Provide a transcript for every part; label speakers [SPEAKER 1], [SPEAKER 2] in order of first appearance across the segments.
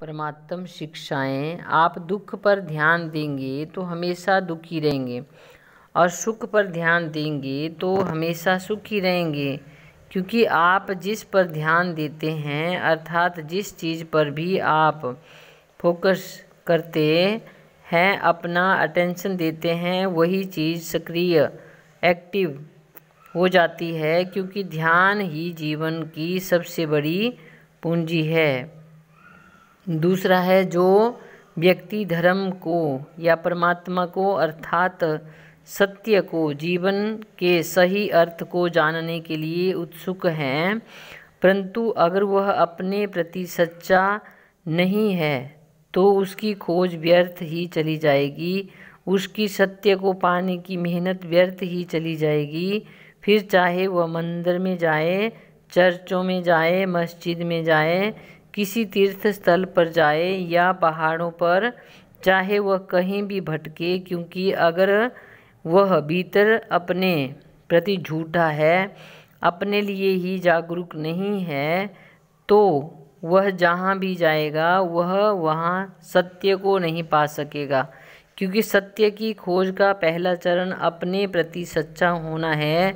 [SPEAKER 1] परमात्म शिक्षाएं आप दुख पर ध्यान देंगे तो हमेशा दुखी रहेंगे और सुख पर ध्यान देंगे तो हमेशा सुखी रहेंगे क्योंकि आप जिस पर ध्यान देते हैं अर्थात जिस चीज़ पर भी आप फोकस करते हैं अपना अटेंशन देते हैं वही चीज़ सक्रिय एक्टिव हो जाती है क्योंकि ध्यान ही जीवन की सबसे बड़ी पूंजी है दूसरा है जो व्यक्ति धर्म को या परमात्मा को अर्थात सत्य को जीवन के सही अर्थ को जानने के लिए उत्सुक हैं परंतु अगर वह अपने प्रति सच्चा नहीं है तो उसकी खोज व्यर्थ ही चली जाएगी उसकी सत्य को पाने की मेहनत व्यर्थ ही चली जाएगी फिर चाहे वह मंदिर में जाए चर्चों में जाए मस्जिद में जाए किसी तीर्थ स्थल पर जाए या पहाड़ों पर चाहे वह कहीं भी भटके क्योंकि अगर वह भीतर अपने प्रति झूठा है अपने लिए ही जागरूक नहीं है तो वह जहाँ भी जाएगा वह वहाँ सत्य को नहीं पा सकेगा क्योंकि सत्य की खोज का पहला चरण अपने प्रति सच्चा होना है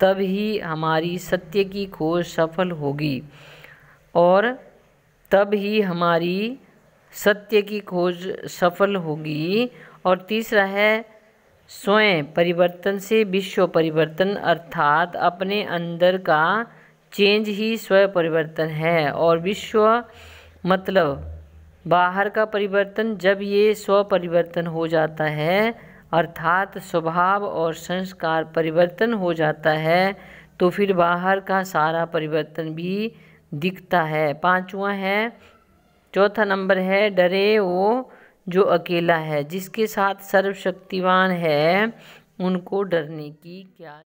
[SPEAKER 1] तब ही हमारी सत्य की खोज सफल होगी और तब ही हमारी सत्य की खोज सफल होगी और तीसरा है स्वयं परिवर्तन से विश्व परिवर्तन अर्थात अपने अंदर का चेंज ही स्वयं परिवर्तन है और विश्व मतलब बाहर का परिवर्तन जब ये स्व परिवर्तन हो जाता है अर्थात स्वभाव और संस्कार परिवर्तन हो जाता है तो फिर बाहर का सारा परिवर्तन भी दिखता है पांचवा है चौथा नंबर है डरे वो जो अकेला है जिसके साथ सर्वशक्तिवान है उनको डरने की क्या